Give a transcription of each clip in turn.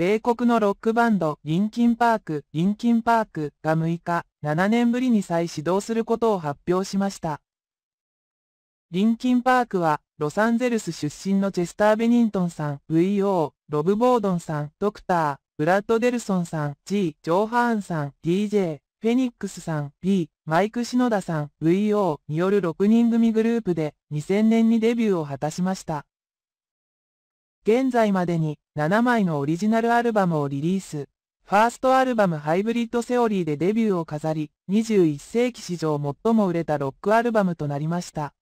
米国のロックバンド、リンキンパーク、リンキンパークが6日、7年ぶりに再始動することを発表しました。リンキンパークは、ロサンゼルス出身のチェスター・ベニントンさん、VO、ロブ・ボードンさん、ドクター、ブラッド・デルソンさん、G、ジョー・ハーンさん、DJ、フェニックスさん、B、マイク・シノダさん、VO による6人組グループで2000年にデビューを果たしました。現在までに7枚のオリジナルアルバムをリリース。ファーストアルバムハイブリッドセオリーでデビューを飾り、21世紀史上最も売れたロックアルバムとなりました。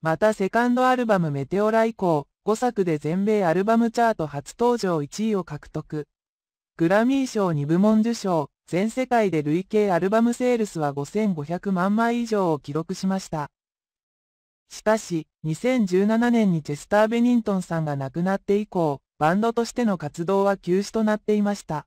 またセカンドアルバムメテオラ以降、5作で全米アルバムチャート初登場1位を獲得。グラミー賞2部門受賞、全世界で累計アルバムセールスは5500万枚以上を記録しました。しかし、2017年にチェスター・ベニントンさんが亡くなって以降、バンドとしての活動は休止となっていました。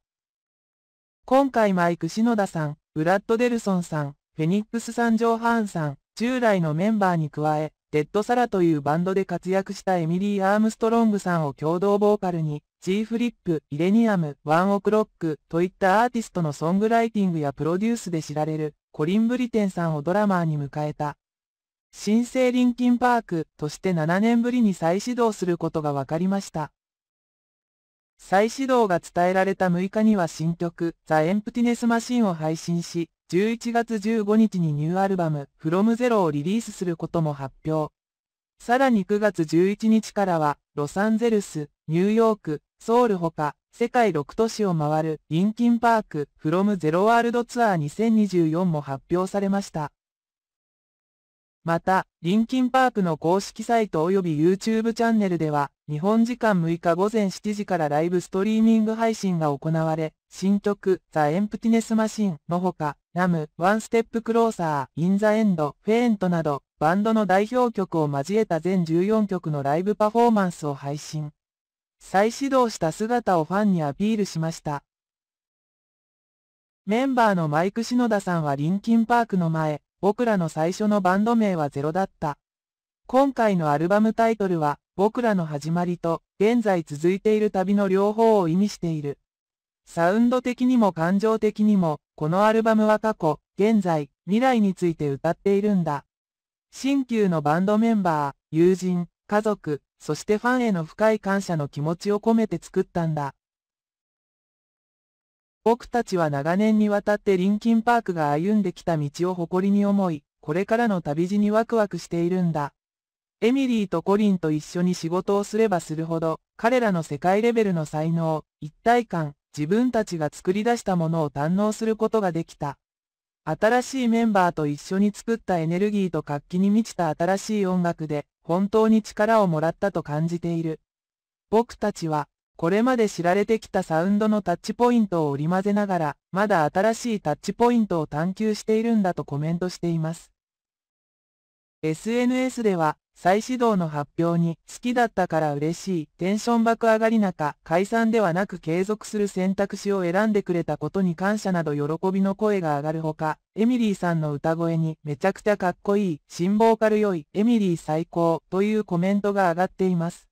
今回マイク・篠田さん、ブラッド・デルソンさん、フェニックス・サンジョー・ハーンさん、従来のメンバーに加え、デッド・サラというバンドで活躍したエミリー・アームストロングさんを共同ボーカルに、G フリップ、イレニアム、ワンオクロックといったアーティストのソングライティングやプロデュースで知られるコリン・ブリテンさんをドラマーに迎えた。新生リンキンパークとして7年ぶりに再始動することが分かりました。再始動が伝えられた6日には新曲、ザ・エンプティネス・マシンを配信し、11月15日にニューアルバム、From Zero をリリースすることも発表。さらに9月11日からは、ロサンゼルス、ニューヨーク、ソウルほか、世界6都市を回る、リンキンパーク、From Zero World ツアー2024も発表されました。また、リンキンパークの公式サイト及び YouTube チャンネルでは、日本時間6日午前7時からライブストリーミング配信が行われ、新曲、ザ・エンプティネス・マシンのほか、ラム、ワンステップ・クローサー、イン・ザ・エンド、フェエントなど、バンドの代表曲を交えた全14曲のライブパフォーマンスを配信。再始動した姿をファンにアピールしました。メンバーのマイク・篠田さんはリンキンパークの前、僕らの最初のバンド名はゼロだった。今回のアルバムタイトルは、僕らの始まりと、現在続いている旅の両方を意味している。サウンド的にも感情的にも、このアルバムは過去、現在、未来について歌っているんだ。新旧のバンドメンバー、友人、家族、そしてファンへの深い感謝の気持ちを込めて作ったんだ。僕たちは長年にわたってリンキンパークが歩んできた道を誇りに思い、これからの旅路にワクワクしているんだ。エミリーとコリンと一緒に仕事をすればするほど、彼らの世界レベルの才能、一体感、自分たちが作り出したものを堪能することができた。新しいメンバーと一緒に作ったエネルギーと活気に満ちた新しい音楽で、本当に力をもらったと感じている。僕たちは、これまで知られてきたサウンドのタッチポイントを織り交ぜながら、まだ新しいタッチポイントを探求しているんだとコメントしています。SNS では、再始動の発表に、好きだったから嬉しい、テンション爆上がり中、解散ではなく継続する選択肢を選んでくれたことに感謝など喜びの声が上がるほか、エミリーさんの歌声に、めちゃくちゃかっこいい、新ボーカル良い、エミリー最高、というコメントが上がっています。